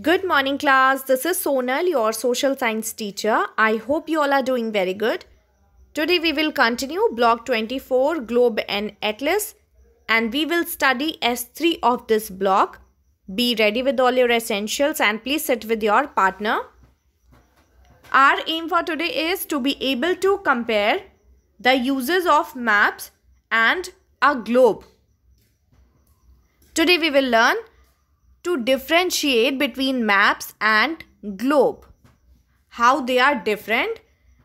Good morning class, this is Sonal, your social science teacher. I hope you all are doing very good. Today we will continue block 24, globe and atlas and we will study S3 of this block. Be ready with all your essentials and please sit with your partner. Our aim for today is to be able to compare the uses of maps and a globe. Today we will learn to differentiate between maps and globe. How they are different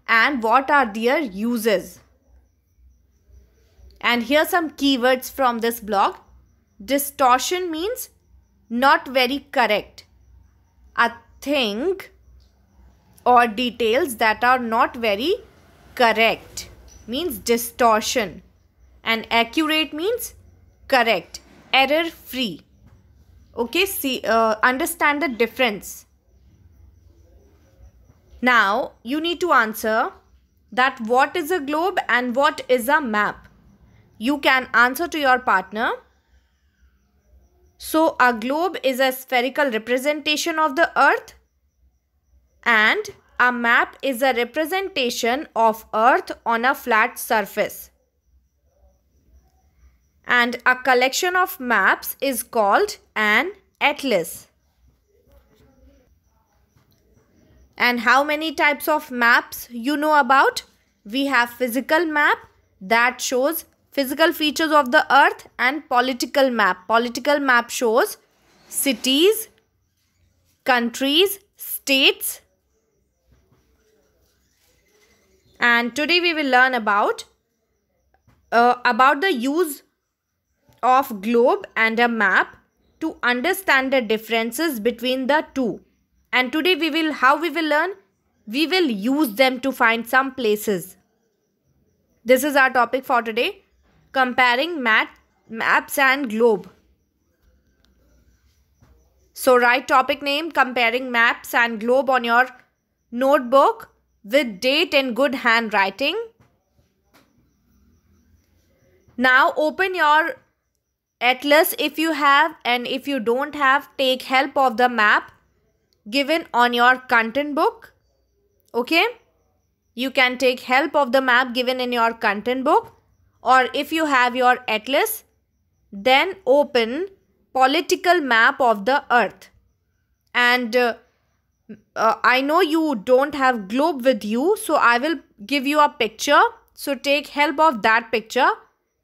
and what are their uses. And here some keywords from this blog. Distortion means not very correct. A thing or details that are not very correct means distortion and accurate means correct error free okay see uh, understand the difference now you need to answer that what is a globe and what is a map you can answer to your partner so a globe is a spherical representation of the earth and a map is a representation of earth on a flat surface and a collection of maps is called an atlas. And how many types of maps you know about? We have physical map that shows physical features of the earth and political map. Political map shows cities, countries, states. And today we will learn about uh, about the use of globe and a map to understand the differences between the two. And today we will, how we will learn? We will use them to find some places. This is our topic for today. Comparing map, maps and globe. So write topic name comparing maps and globe on your notebook with date and good handwriting. Now open your atlas if you have and if you don't have take help of the map given on your content book okay you can take help of the map given in your content book or if you have your atlas then open political map of the earth and uh, uh, I know you don't have globe with you so I will give you a picture so take help of that picture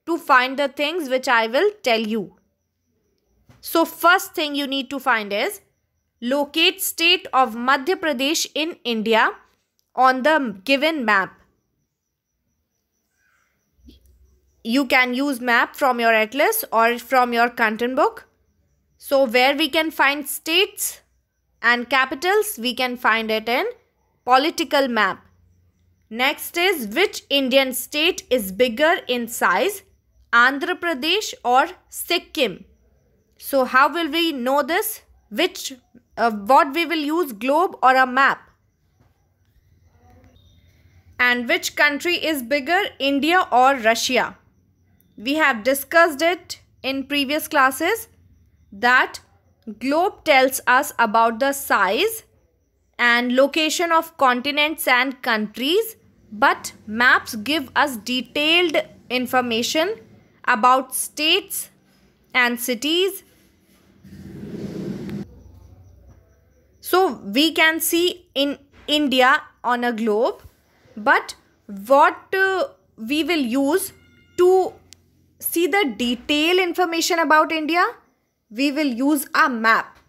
to find the things which I will tell you. So first thing you need to find is locate state of Madhya Pradesh in India on the given map. You can use map from your atlas or from your content book. So where we can find states and capitals, we can find it in political map. Next is which Indian state is bigger in size Andhra Pradesh or Sikkim. So how will we know this? Which, uh, what we will use globe or a map? And which country is bigger, India or Russia? We have discussed it in previous classes that globe tells us about the size and location of continents and countries but maps give us detailed information about states and cities. So we can see in India on a globe but what uh, we will use to see the detailed information about India we will use a map.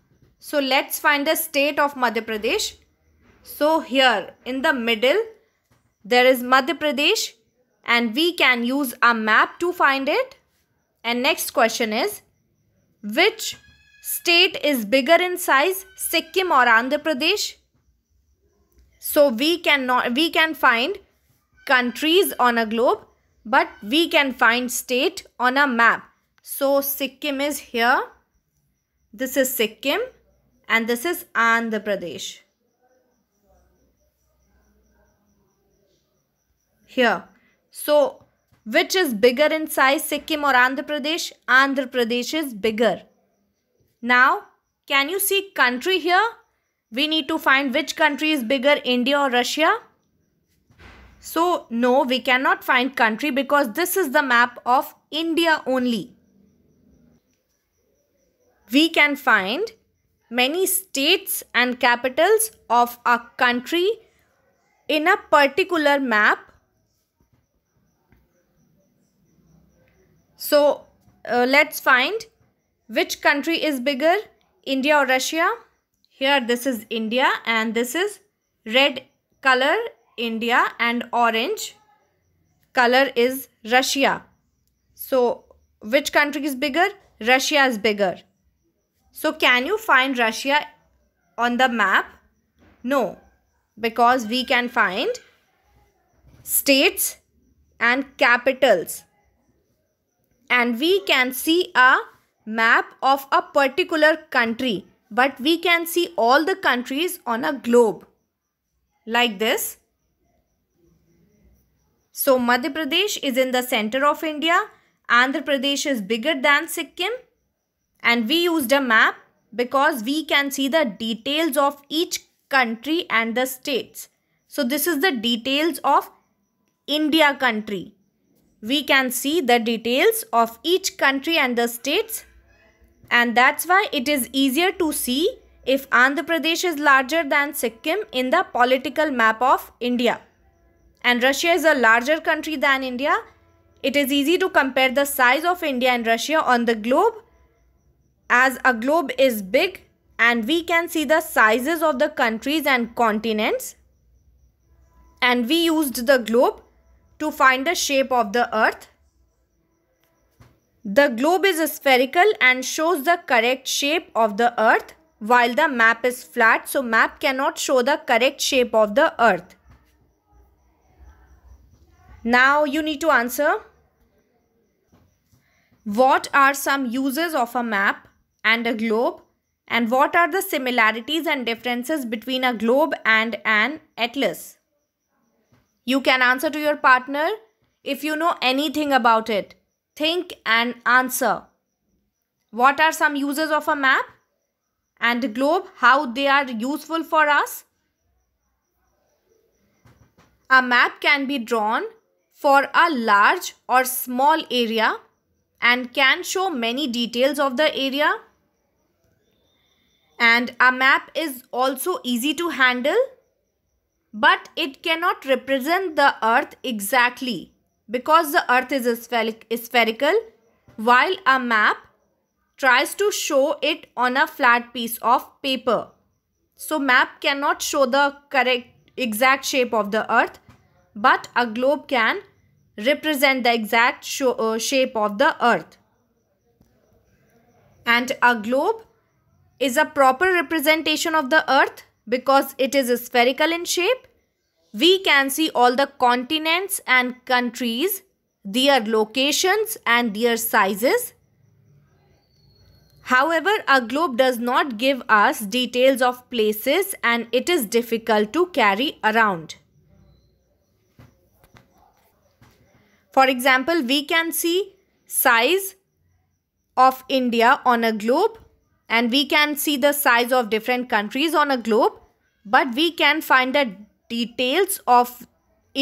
So let's find the state of Madhya Pradesh. So here in the middle there is Madhya Pradesh and we can use a map to find it. And next question is, which state is bigger in size, Sikkim or Andhra Pradesh? So we not. we can find countries on a globe, but we can find state on a map. So Sikkim is here. This is Sikkim and this is Andhra Pradesh. Here. So, which is bigger in size, Sikkim or Andhra Pradesh? Andhra Pradesh is bigger. Now, can you see country here? We need to find which country is bigger, India or Russia? So, no, we cannot find country because this is the map of India only. We can find many states and capitals of a country in a particular map So uh, let's find which country is bigger, India or Russia. Here this is India and this is red color India and orange color is Russia. So which country is bigger? Russia is bigger. So can you find Russia on the map? No, because we can find states and capitals and we can see a map of a particular country but we can see all the countries on a globe like this. So Madhya Pradesh is in the center of India. Andhra Pradesh is bigger than Sikkim and we used a map because we can see the details of each country and the states. So this is the details of India country we can see the details of each country and the states and that's why it is easier to see if Andhra Pradesh is larger than Sikkim in the political map of India and Russia is a larger country than India, it is easy to compare the size of India and Russia on the globe as a globe is big and we can see the sizes of the countries and continents and we used the globe to find the shape of the earth. The globe is spherical and shows the correct shape of the earth while the map is flat so map cannot show the correct shape of the earth. Now you need to answer. What are some uses of a map and a globe? And what are the similarities and differences between a globe and an atlas? You can answer to your partner if you know anything about it. Think and answer. What are some uses of a map? And globe, how they are useful for us? A map can be drawn for a large or small area and can show many details of the area. And a map is also easy to handle but it cannot represent the earth exactly because the earth is spherical while a map tries to show it on a flat piece of paper so map cannot show the correct exact shape of the earth but a globe can represent the exact show, uh, shape of the earth and a globe is a proper representation of the earth because it is spherical in shape. We can see all the continents and countries, their locations and their sizes. However, a globe does not give us details of places and it is difficult to carry around. For example, we can see size of India on a globe and we can see the size of different countries on a globe but we can find the details of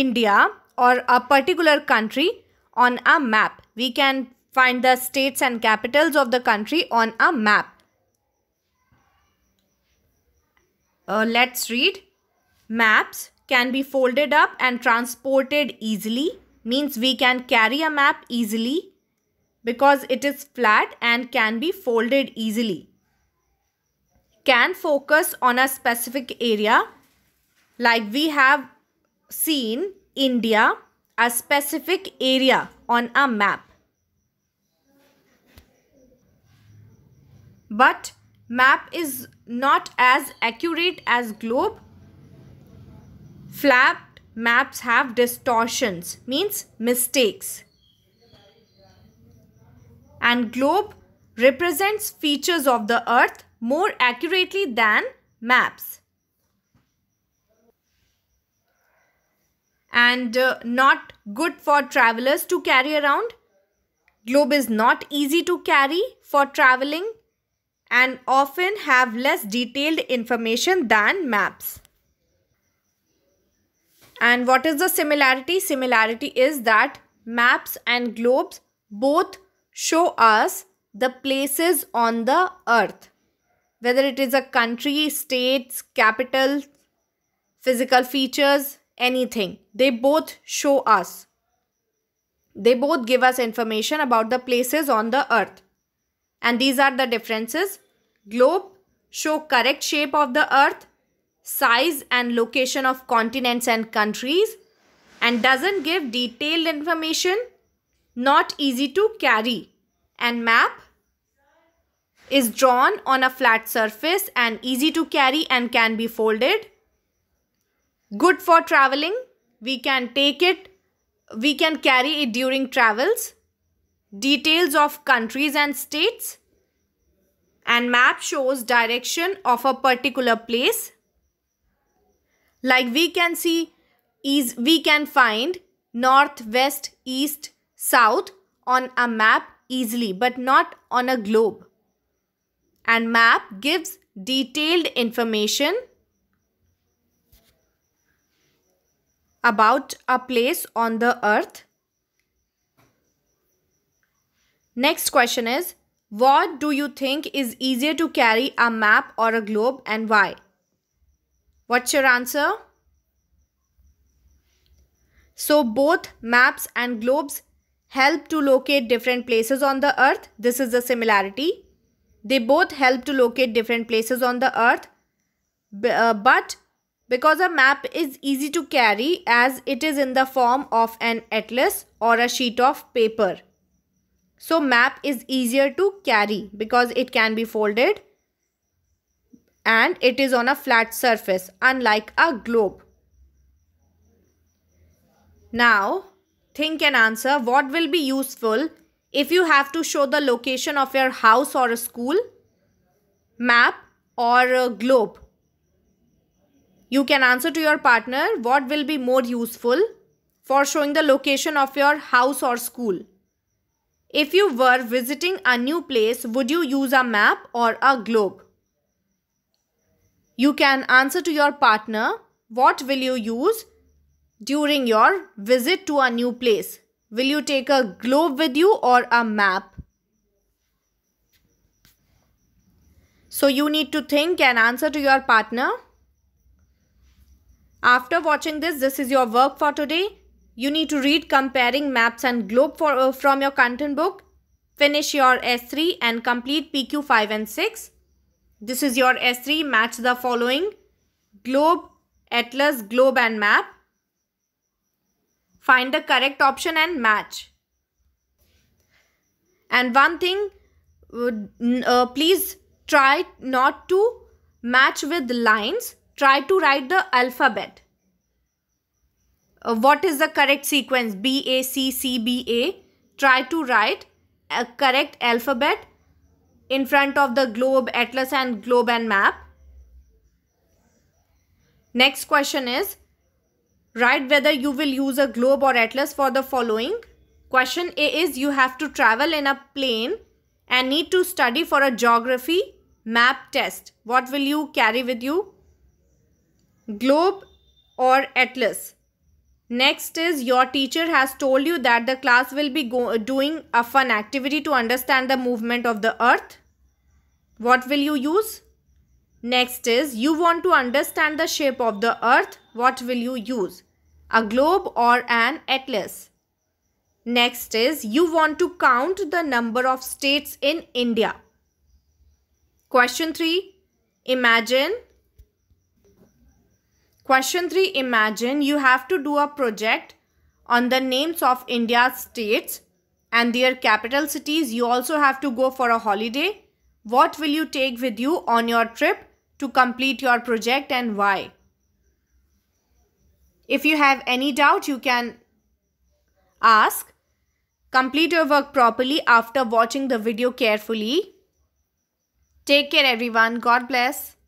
India or a particular country on a map. We can find the states and capitals of the country on a map. Uh, let's read. Maps can be folded up and transported easily means we can carry a map easily because it is flat and can be folded easily can focus on a specific area like we have seen India a specific area on a map. But map is not as accurate as globe. Flapped maps have distortions means mistakes. And globe represents features of the earth more accurately than maps. And uh, not good for travelers to carry around. Globe is not easy to carry for traveling and often have less detailed information than maps. And what is the similarity? Similarity is that maps and globes both show us the places on the earth whether it is a country, states, capital, physical features, anything. They both show us. They both give us information about the places on the earth. And these are the differences. Globe show correct shape of the earth, size and location of continents and countries and doesn't give detailed information, not easy to carry. And map is drawn on a flat surface and easy to carry and can be folded. Good for traveling. We can take it, we can carry it during travels. Details of countries and states. And map shows direction of a particular place. Like we can see, is we can find north, west, east, south on a map easily but not on a globe and map gives detailed information about a place on the earth. Next question is, what do you think is easier to carry a map or a globe and why? What's your answer? So both maps and globes help to locate different places on the earth. This is the similarity. They both help to locate different places on the earth. Uh, but because a map is easy to carry as it is in the form of an atlas or a sheet of paper. So map is easier to carry because it can be folded and it is on a flat surface unlike a globe. Now think and answer what will be useful if you have to show the location of your house or a school, map or a globe, you can answer to your partner what will be more useful for showing the location of your house or school. If you were visiting a new place, would you use a map or a globe? You can answer to your partner what will you use during your visit to a new place. Will you take a globe with you or a map? So you need to think and answer to your partner. After watching this, this is your work for today. You need to read comparing maps and globe for, uh, from your content book. Finish your S3 and complete PQ5 and 6. This is your S3. Match the following. Globe, Atlas, Globe and Map. Find the correct option and match. And one thing, uh, please try not to match with lines. Try to write the alphabet. Uh, what is the correct sequence? B, A, C, C, B, A. Try to write a correct alphabet in front of the globe, atlas and globe and map. Next question is Write whether you will use a globe or atlas for the following. Question A is you have to travel in a plane and need to study for a geography map test. What will you carry with you? Globe or atlas. Next is your teacher has told you that the class will be doing a fun activity to understand the movement of the earth. What will you use? Next is you want to understand the shape of the earth. What will you use? A globe or an atlas? Next is you want to count the number of states in India. Question 3. Imagine. Question 3. Imagine you have to do a project on the names of India's states and their capital cities. You also have to go for a holiday. What will you take with you on your trip? to complete your project and why. If you have any doubt, you can ask. Complete your work properly after watching the video carefully. Take care everyone. God bless.